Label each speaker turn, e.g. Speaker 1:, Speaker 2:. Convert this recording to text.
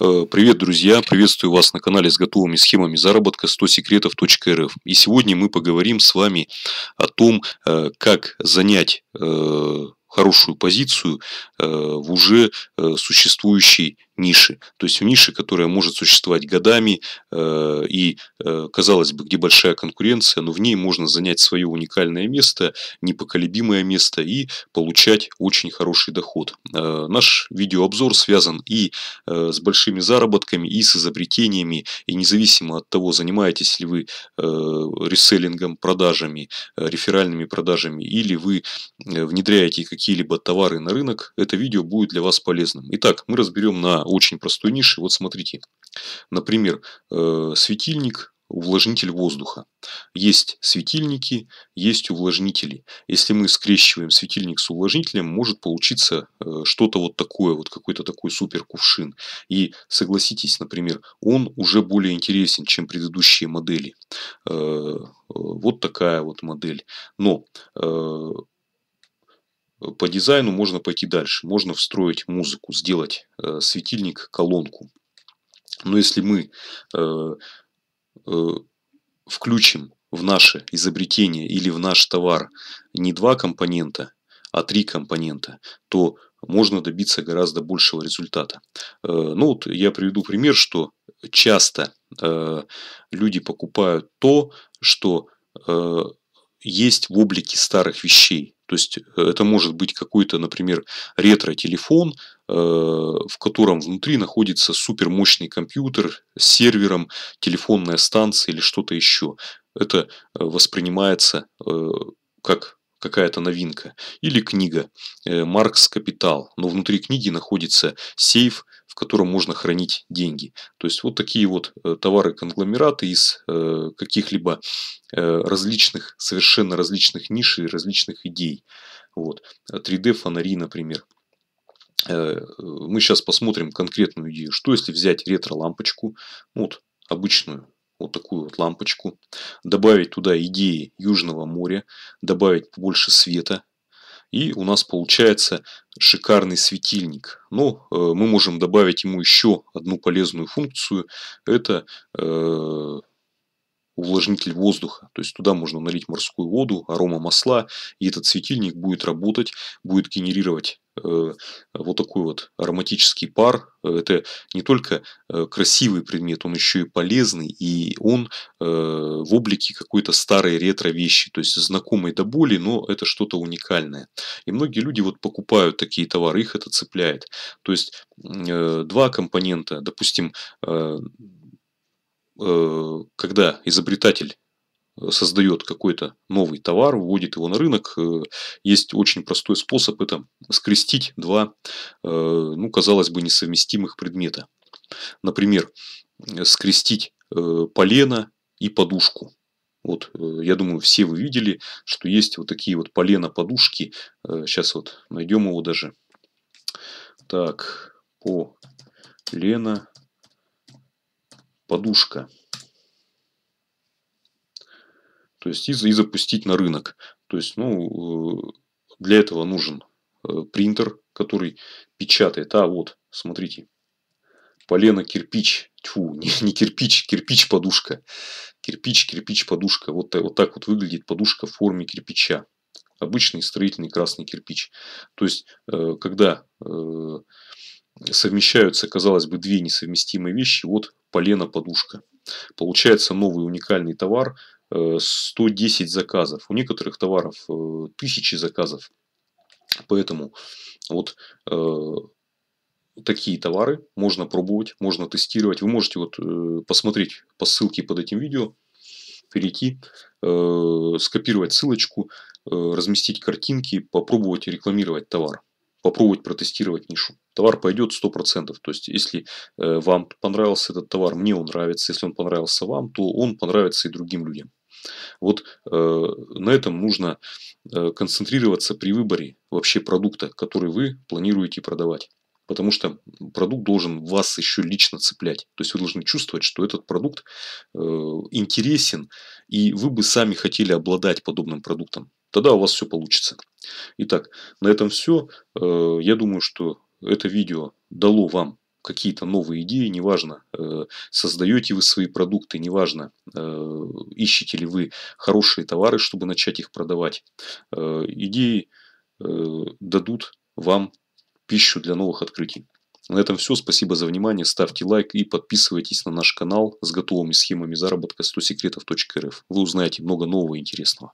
Speaker 1: Э, привет, друзья! Приветствую вас на канале с готовыми схемами заработка 100 секретов.рф. И сегодня мы поговорим с вами о том, э, как занять э, хорошую позицию в уже существующей ниши. То есть в нише, которая может существовать годами э, и, э, казалось бы, где большая конкуренция, но в ней можно занять свое уникальное место, непоколебимое место и получать очень хороший доход. Э, наш видеообзор связан и с большими заработками, и с изобретениями, и независимо от того, занимаетесь ли вы реселлингом, продажами, реферальными продажами, или вы внедряете какие-либо товары на рынок, это видео будет для вас полезным. Итак, мы разберем на очень простой ниши. Вот смотрите, например, э, светильник, увлажнитель воздуха. Есть светильники, есть увлажнители. Если мы скрещиваем светильник с увлажнителем, может получиться э, что-то вот такое, вот какой-то такой супер кувшин. И согласитесь, например, он уже более интересен, чем предыдущие модели. Э, вот такая вот модель. Но по дизайну можно пойти дальше. Можно встроить музыку, сделать э, светильник, колонку. Но если мы э, э, включим в наше изобретение или в наш товар не два компонента, а три компонента, то можно добиться гораздо большего результата. Ну вот я приведу пример, что часто люди покупают то, что есть в облике старых вещей. То есть э, это может быть какой-то, например, ретро-телефон, э, в котором внутри находится супермощный компьютер с сервером, телефонная станция или что-то еще. Это э, воспринимается как какая-то новинка. Или книга э, «Маркс Капитал». Но внутри книги находится сейф, в котором можно хранить деньги. То есть вот такие вот э, товары-конгломераты из э, каких-либо различных, совершенно различных ниш и различных идей. Вот. 3D-фонари, например. Мы сейчас посмотрим конкретную идею. Что если взять ретро-лампочку, вот обычную, вот такую вот лампочку, добавить туда идеи Южного моря, добавить больше света, и у нас получается шикарный светильник. Но ну, э, мы можем добавить ему еще одну полезную функцию. Это э, увлажнитель воздуха. То есть туда можно налить морскую воду, арома масла, и этот светильник будет работать, будет генерировать Э, вот такой вот ароматический пар. Э, это не только э, красивый предмет, он еще и полезный, и он в облике какой-то старой ретро вещи, то есть знакомой до боли, но это что-то уникальное. И многие люди вот покупают такие товары, их это цепляет. То есть два компонента, допустим, когда изобретатель создает какой-то новый товар, вводит его на рынок, э, есть очень простой способ – это скрестить два, э, ну, казалось бы, несовместимых предмета. Например, скрестить э, полено и подушку. Вот, я думаю, все вы видели, что есть вот такие вот полено-подушки. Сейчас вот найдем его даже. Так, полено, подушка то есть и, и запустить на рынок. То есть, ну, э, для этого нужен э, принтер, который печатает. А, вот, смотрите, полено кирпич, тьфу, не, не кирпич, кирпич подушка, кирпич, кирпич подушка. Вот, вот так вот выглядит подушка в форме кирпича. Обычный строительный красный кирпич. То есть, э, когда совмещаются, казалось бы, две несовместимые вещи, вот полено подушка. Получается новый уникальный товар, 110 э, заказов, у некоторых товаров э, тысячи заказов. Поэтому вот э, такие товары можно пробовать, можно тестировать. Вы можете вот посмотреть по ссылке под этим видео, перейти, скопировать ссылочку, разместить картинки, попробовать рекламировать товар попробовать протестировать нишу. Товар пойдет 100%. То есть, если вам понравился этот товар, мне он нравится. Если он понравился вам, то он понравится и другим людям. Вот э, на этом нужно э, концентрироваться при выборе вообще продукта, который вы планируете продавать. Потому что продукт должен вас еще лично цеплять. То есть вы должны чувствовать, что этот продукт э, интересен, и вы бы сами хотели обладать подобным продуктом. Тогда у вас все получится. Итак, на этом все. Э, я думаю, что это видео дало вам какие-то новые идеи, неважно, э, создаете вы свои продукты, неважно, э, ищете ли вы хорошие товары, чтобы начать их продавать. Э, идеи дадут вам пищу для новых открытий. На этом все. Спасибо за внимание. Ставьте лайк и подписывайтесь на наш канал с готовыми схемами заработка 100секретов.рф. Вы узнаете много нового и интересного.